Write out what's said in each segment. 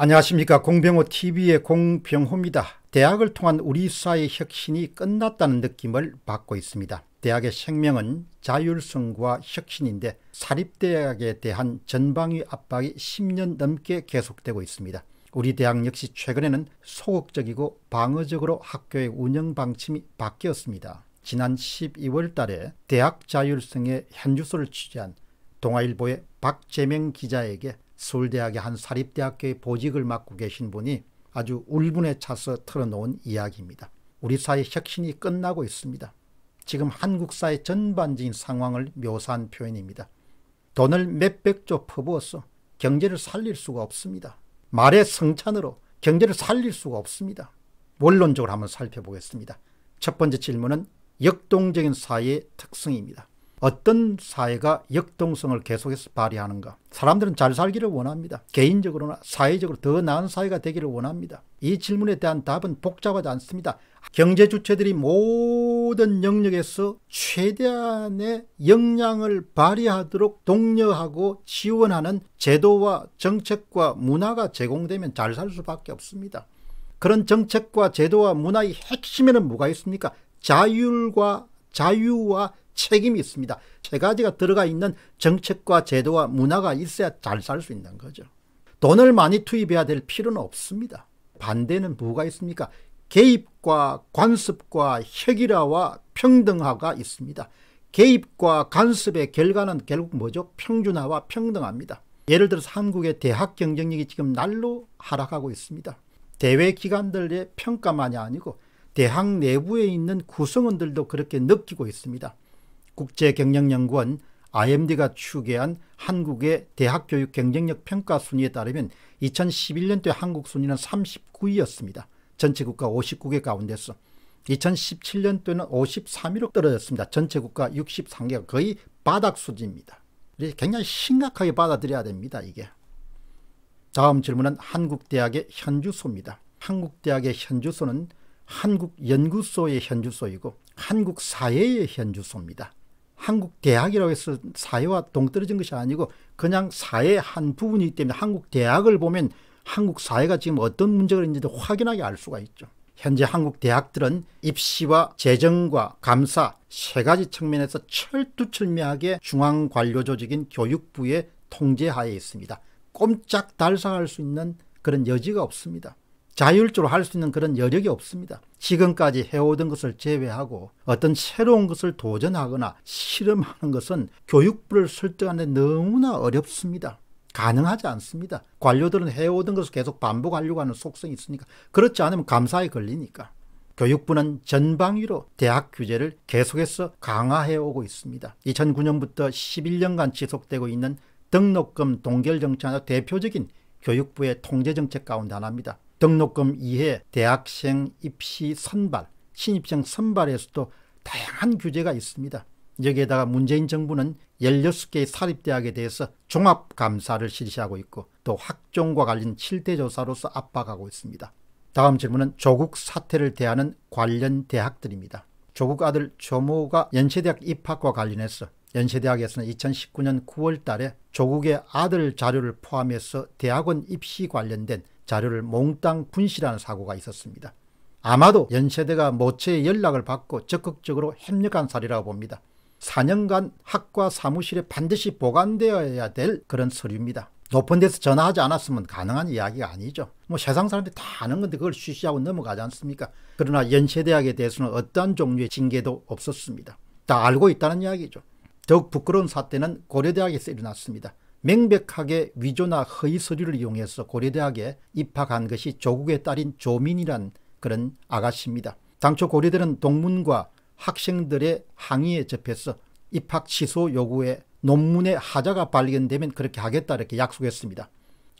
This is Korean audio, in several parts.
안녕하십니까 공병호 TV의 공병호입니다. 대학을 통한 우리 사의 회 혁신이 끝났다는 느낌을 받고 있습니다. 대학의 생명은 자율성과 혁신인데 사립대학에 대한 전방위 압박이 10년 넘게 계속되고 있습니다. 우리 대학 역시 최근에는 소극적이고 방어적으로 학교의 운영 방침이 바뀌었습니다. 지난 12월 달에 대학 자율성의 현주소를 취재한 동아일보의 박재명 기자에게 서울대학의 한 사립대학교의 보직을 맡고 계신 분이 아주 울분에 차서 털어놓은 이야기입니다. 우리 사회 혁신이 끝나고 있습니다. 지금 한국 사회 전반적인 상황을 묘사한 표현입니다. 돈을 몇백조 퍼부어서 경제를 살릴 수가 없습니다. 말의 성찬으로 경제를 살릴 수가 없습니다. 원론적으로 한번 살펴보겠습니다. 첫 번째 질문은 역동적인 사회의 특성입니다. 어떤 사회가 역동성을 계속해서 발휘하는가. 사람들은 잘 살기를 원합니다. 개인적으로나 사회적으로 더 나은 사회가 되기를 원합니다. 이 질문에 대한 답은 복잡하지 않습니다. 경제 주체들이 모든 영역에서 최대한의 역량을 발휘하도록 독려하고 지원하는 제도와 정책과 문화가 제공되면 잘 살 수밖에 없습니다. 그런 정책과 제도와 문화의 핵심에는 뭐가 있습니까? 자율과 자유와 책임이 있습니다. 세 가지가 들어가 있는 정책과 제도와 문화가 있어야 잘 살 수 있는 거죠. 돈을 많이 투입해야 될 필요는 없습니다. 반대는 뭐가 있습니까? 개입과 관습과 혁이라와 평등화가 있습니다. 개입과 간섭의 결과는 결국 뭐죠? 평준화와 평등합니다. 예를 들어서 한국의 대학 경쟁력이 지금 날로 하락하고 있습니다. 대외 기관들의 평가만이 아니고 대학 내부에 있는 구성원들도 그렇게 느끼고 있습니다. 국제경영연구원 IMD가 추계한 한국의 대학교육 경쟁력 평가 순위에 따르면 2011년도에 한국 순위는 39위였습니다. 전체 국가 59개 가운데서 2017년도에는 53위로 떨어졌습니다. 전체 국가 63개가 거의 바닥 수준입니다. 굉장히 심각하게 받아들여야 됩니다. 이게. 다음 질문은 한국대학의 현주소입니다. 한국대학의 현주소는 한국연구소의 현주소이고 한국사회의 현주소입니다. 한국 대학이라고 해서 사회와 동떨어진 것이 아니고 그냥 사회의 한 부분이기 때문에 한국 대학을 보면 한국 사회가 지금 어떤 문제가 있는지도 확인하게알 수가 있죠. 현재 한국 대학들은 입시와 재정과 감사 세 가지 측면에서 철두철미하게 중앙관료조직인 교육부의 통제하에 있습니다. 꼼짝 달싹할 수 있는 그런 여지가 없습니다. 자율적으로 할 수 있는 그런 여력이 없습니다. 지금까지 해오던 것을 제외하고 어떤 새로운 것을 도전하거나 실험하는 것은 교육부를 설득하는 데 너무나 어렵습니다. 가능하지 않습니다. 관료들은 해오던 것을 계속 반복하려고 하는 속성이 있으니까 그렇지 않으면 감사에 걸리니까. 교육부는 전방위로 대학 규제를 계속해서 강화해 오고 있습니다. 2009년부터 11년간 지속되고 있는 등록금 동결 정책의 대표적인 교육부의 통제 정책 가운데 하나입니다. 등록금 이해 대학생 입시 선발 신입생 선발에서도 다양한 규제가 있습니다. 여기에다가 문재인 정부는 16개의 사립대학에 대해서 종합감사를 실시하고 있고 또 학종과 관련 실태조사로서 압박하고 있습니다. 다음 질문은 조국 사태를 대하는 관련 대학들입니다. 조국 아들 조모가 연세대학 입학과 관련해서 연세대학에서는 2019년 9월 달에 조국의 아들 자료를 포함해서 대학원 입시 관련된 자료를 몽땅 분실하는 사고가 있었습니다. 아마도 연세대가 모체의 연락을 받고 적극적으로 협력한 사례라고 봅니다. 4년간 학과 사무실에 반드시 보관되어야 될 그런 서류입니다. 높은 데서 전화하지 않았으면 가능한 이야기가 아니죠. 뭐 세상 사람들이 다 아는 건데 그걸 쉬쉬하고 넘어가지 않습니까? 그러나 연세대학에 대해서는 어떠한 종류의 징계도 없었습니다. 다 알고 있다는 이야기죠. 더욱 부끄러운 사태는 고려대학에서 일어났습니다. 명백하게 위조나 허위 서류를 이용해서 고려대학에 입학한 것이 조국의 딸인 조민이란 그런 아가씨입니다. 당초 고려대는 동문과 학생들의 항의에 접해서 입학 취소 요구에 논문의 하자가 발견되면 그렇게 하겠다 이렇게 약속했습니다.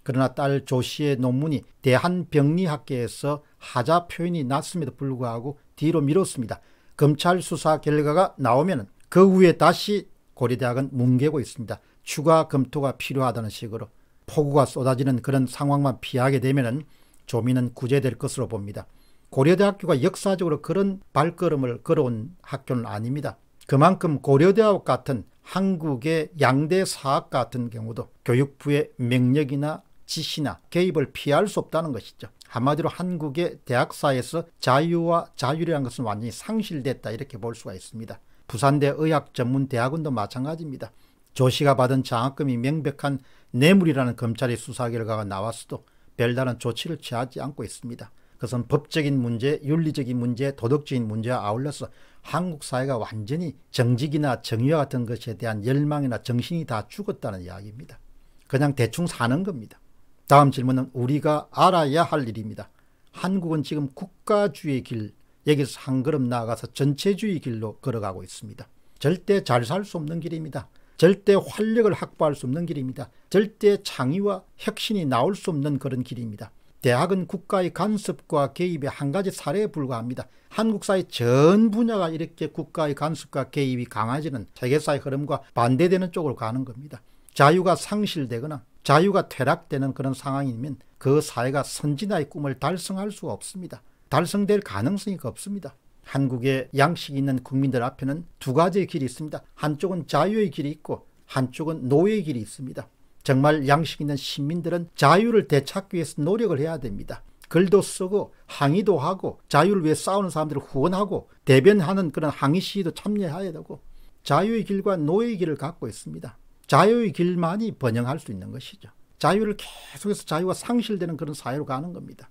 그러나 딸 조씨의 논문이 대한병리학계에서 하자 표현이 났음에도 불구하고 뒤로 미뤘습니다. 검찰 수사 결과가 나오면 그 후에 다시 고려대학은 뭉개고 있습니다. 추가 검토가 필요하다는 식으로 폭우가 쏟아지는 그런 상황만 피하게 되면 조민은 구제될 것으로 봅니다. 고려대학교가 역사적으로 그런 발걸음을 걸어온 학교는 아닙니다. 그만큼 고려대학 같은 한국의 양대 사학 같은 경우도 교육부의 명령이나 지시나 개입을 피할 수 없다는 것이죠. 한마디로 한국의 대학사에서 자유와 자율이라는 것은 완전히 상실됐다 이렇게 볼 수가 있습니다. 부산대 의학전문대학원도 마찬가지입니다. 조 씨가 받은 장학금이 명백한 뇌물이라는 검찰의 수사 결과가 나왔어도 별다른 조치를 취하지 않고 있습니다. 그것은 법적인 문제, 윤리적인 문제, 도덕적인 문제와 아울러서 한국 사회가 완전히 정직이나 정의와 같은 것에 대한 열망이나 정신이 다 죽었다는 이야기입니다. 그냥 대충 사는 겁니다. 다음 질문은 우리가 알아야 할 일입니다. 한국은 지금 국가주의 길, 여기서 한 걸음 나아가서 전체주의 길로 걸어가고 있습니다. 절대 잘 살 수 없는 길입니다. 절대 활력을 확보할 수 없는 길입니다. 절대 창의와 혁신이 나올 수 없는 그런 길입니다. 대학은 국가의 간섭과 개입의 한 가지 사례에 불과합니다. 한국 사회 전 분야가 이렇게 국가의 간섭과 개입이 강하지는 세계사의 흐름과 반대되는 쪽으로 가는 겁니다. 자유가 상실되거나 자유가 퇴락되는 그런 상황이면 그 사회가 선진화의 꿈을 달성할 수 없습니다. 달성될 가능성이 그 없습니다. 한국의 양식이 있는 국민들 앞에는 두 가지의 길이 있습니다. 한쪽은 자유의 길이 있고 한쪽은 노예의 길이 있습니다. 정말 양식 있는 시민들은 자유를 되찾기 위해서 노력을 해야 됩니다. 글도 쓰고 항의도 하고 자유를 위해 싸우는 사람들을 후원하고 대변하는 그런 항의 시위도 참여해야 되고 자유의 길과 노예의 길을 갖고 있습니다. 자유의 길만이 번영할 수 있는 것이죠. 자유를 계속해서 자유가 상실되는 그런 사회로 가는 겁니다.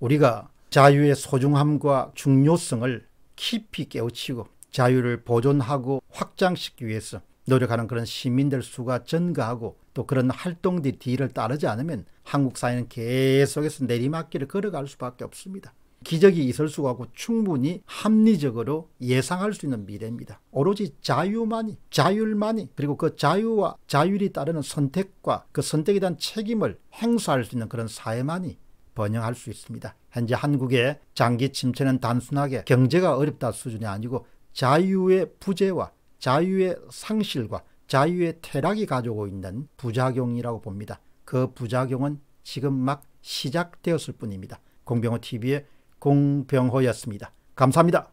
우리가 자유의 소중함과 중요성을 깊이 깨우치고 자유를 보존하고 확장시키기 위해서 노력하는 그런 시민들 수가 증가하고 또 그런 활동들이 뒤를 따르지 않으면 한국 사회는 계속해서 내리막길을 걸어갈 수밖에 없습니다. 기적이 있을 수가 없고 충분히 합리적으로 예상할 수 있는 미래입니다. 오로지 자유만이 자율만이 그리고 그 자유와 자율이 따르는 선택과 그 선택에 대한 책임을 행사할 수 있는 그런 사회만이 번영할 수 있습니다. 현재 한국의 장기 침체는 단순하게 경제가 어렵다 수준이 아니고 자유의 부재와 자유의 상실과 자유의 퇴락이 가져고 있는 부작용이라고 봅니다. 그 부작용은 지금 막 시작되었을 뿐입니다. 공병호TV의 공병호였습니다. 감사합니다.